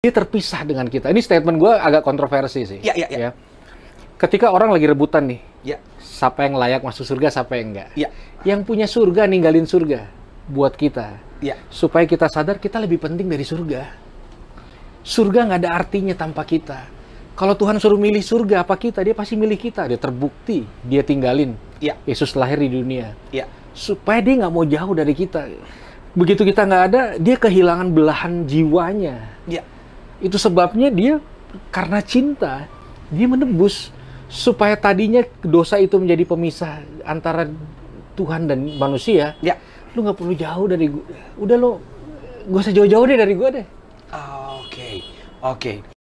dia terpisah dengan kita. Ini statement gue agak kontroversi sih. Iya, iya, iya. Ya. Ketika orang lagi rebutan nih, ya. siapa yang layak masuk surga, siapa yang enggak. Ya. Yang punya surga ninggalin surga buat kita. Ya. Supaya kita sadar kita lebih penting dari surga. Surga nggak ada artinya tanpa kita. Kalau Tuhan suruh milih surga apa kita, dia pasti milih kita. Dia terbukti, dia tinggalin. Ya. Yesus lahir di dunia. Ya. Supaya dia nggak mau jauh dari kita. Begitu kita nggak ada, dia kehilangan belahan jiwanya. Ya itu sebabnya dia karena cinta dia menebus supaya tadinya dosa itu menjadi pemisah antara Tuhan dan manusia. Ya. Lu nggak perlu jauh dari gua. Udah lo gak usah jauh-jauh deh dari gua deh. Ah, oke. Oh, Oke. Okay. okay.